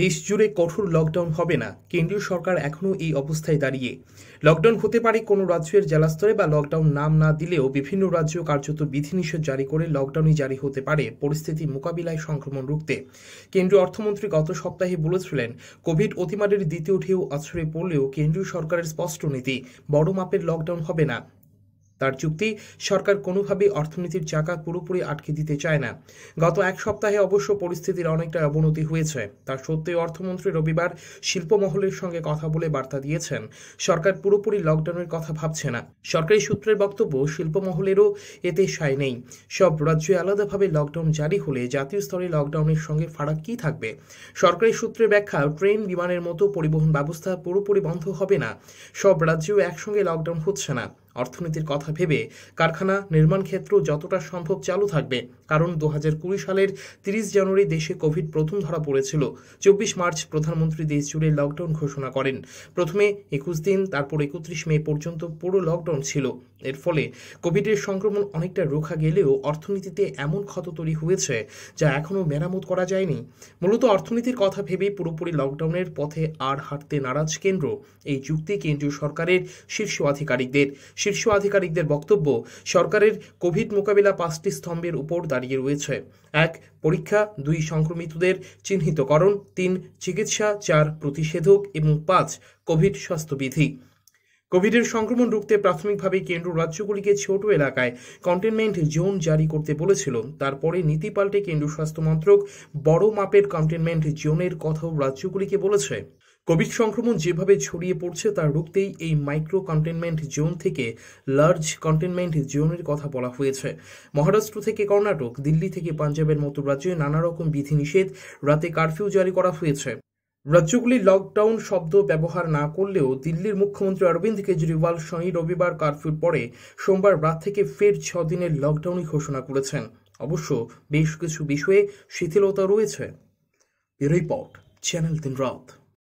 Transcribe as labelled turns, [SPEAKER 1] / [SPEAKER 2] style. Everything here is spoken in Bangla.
[SPEAKER 1] দেশজুড়ে কঠোর লকডাউন হবে না কেন্দ্রীয় সরকার এখনও এই অবস্থায় দাঁড়িয়ে লকডাউন হতে পারে কোনো রাজ্যের জেলাস্তরে বা লকডাউন নাম না দিলেও বিভিন্ন রাজ্য কার্যত বিধিনিষেধ জারি করে লকডাউনই জারি হতে পারে পরিস্থিতি মোকাবিলায় সংক্রমণ রুখতে কেন্দ্রীয় অর্থমন্ত্রী গত সপ্তাহে বলেছিলেন কোভিড অতিমারের দ্বিতীয় ঢেউ আছড়ে পড়লেও কেন্দ্রীয় সরকারের স্পষ্ট নীতি বড় মাপের লকডাউন হবে না তার চুক্তি সরকার কোনোভাবেই অর্থনীতির চাকা পুরোপুরি আটকে দিতে চায় না গত এক সপ্তাহে অবশ্য পরিস্থিতির অনেকটা অবনতি হয়েছে তার সত্ত্বেও অর্থমন্ত্রী রবিবার শিল্পমহলের সঙ্গে কথা বলে বার্তা দিয়েছেন সরকার পুরোপুরি লকডাউনের কথা ভাবছে না সরকারি সূত্রের বক্তব্য শিল্পমহলেরও এতে সায় নেই সব রাজ্যে আলাদাভাবে লকডাউন জারি হলে জাতীয় স্তরে লকডাউনের সঙ্গে ফারাক কী থাকবে সরকারি সূত্রে ব্যাখ্যা ট্রেন বিমানের মতো পরিবহন ব্যবস্থা পুরোপুরি বন্ধ হবে না সব রাজ্যেও একসঙ্গে লকডাউন হচ্ছে না অর্থনীতির কথা ভেবে কারখানা নির্মাণ ক্ষেত্র যতটা সম্ভব চালু থাকবে কারণ দু সালের তিরিশ জানুয়ারি দেশে কোভিড প্রথম ধরা পড়েছিল চব্বিশ মার্চ প্রধানমন্ত্রী দেশ জুড়ে লকডাউন ঘোষণা করেন প্রথমে একুশ দিন তারপর একত্রিশ মে পর্যন্ত পুরো লকডাউন ছিল এর ফলে কোভিডের সংক্রমণ অনেকটা রোখা গেলেও অর্থনীতিতে এমন ক্ষত তৈরি হয়েছে যা এখনও মেরামত করা যায়নি মূলত অর্থনীতির কথা ভেবেই পুরোপুরি লকডাউনের পথে আর হাঁটতে নারাজ কেন্দ্র এই যুক্তি কেন্দ্রীয় সরকারের শীর্ষ আধিকারিকদের শীর্ষ আধিকারিকদের বক্তব্য সরকারের কোভিড মোকাবিলা পাঁচটি স্তম্ভের উপর দাঁড়িয়ে রয়েছে এক পরীক্ষা দুই সংক্রমিতদের চিহ্নিতকরণ তিন চিকিৎসা চার প্রতিষেধক এবং পাঁচ কোভিড স্বাস্থ্যবিধি কোভিডের সংক্রমণ রুখতে প্রাথমিকভাবে কেন্দ্র রাজ্যগুলিকে ছোট এলাকায় কন্টেনমেন্ট জোন জারি করতে বলেছিল তারপরে নীতি পাল্টে কেন্দ্র স্বাস্থ্য মন্ত্রক বড় মাপের কন্টেনমেন্ট জোনের কথাও রাজ্যগুলিকে বলেছে কোভিড সংক্রমণ যেভাবে ছড়িয়ে পড়ছে তা রুখতেই এই মাইক্রো কন্টেনমেন্ট জোন থেকে লার্জ কন্টেনমেন্ট জোনের কথা বলা হয়েছে মহারাষ্ট্র থেকে কর্ণাটক দিল্লি থেকে পাঞ্জাবের মতো রাজ্যে নানা রকম বিধিনিষেধ রাতে কারফিউ জারি করা হয়েছে রাজ্যগুলি লকডাউন শব্দ ব্যবহার না করলেও দিল্লির মুখ্যমন্ত্রী অরবিন্দ কেজরিওয়াল শনি রবিবার কারফিউর পরে সোমবার রাত থেকে ফের ছ দিনের লকডাউনই ঘোষণা করেছেন অবশ্য বেশ কিছু বিষয়ে শিথিলতা রয়েছে রিপোর্ট চ্যানেল দিন রাত